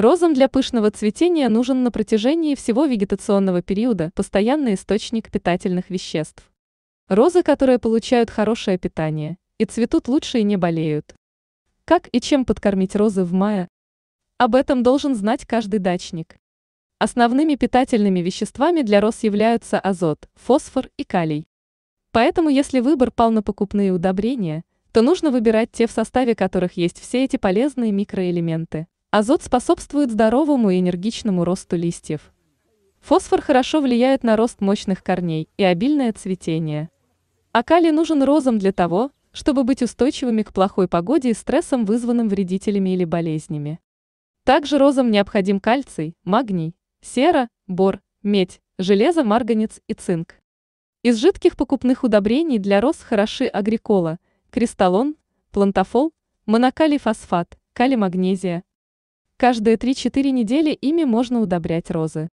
Розам для пышного цветения нужен на протяжении всего вегетационного периода постоянный источник питательных веществ. Розы, которые получают хорошее питание, и цветут лучше и не болеют. Как и чем подкормить розы в мае? Об этом должен знать каждый дачник. Основными питательными веществами для роз являются азот, фосфор и калий. Поэтому если выбор пал на покупные удобрения, то нужно выбирать те, в составе которых есть все эти полезные микроэлементы. Азот способствует здоровому и энергичному росту листьев. Фосфор хорошо влияет на рост мощных корней и обильное цветение. А калий нужен розам для того, чтобы быть устойчивыми к плохой погоде и стрессам, вызванным вредителями или болезнями. Также розам необходим кальций, магний, сера, бор, медь, железо, марганец и цинк. Из жидких покупных удобрений для роз хороши агрикола, кристаллон, плантофол, монокалий фосфат, калий магнезия, Каждые 3-4 недели ими можно удобрять розы.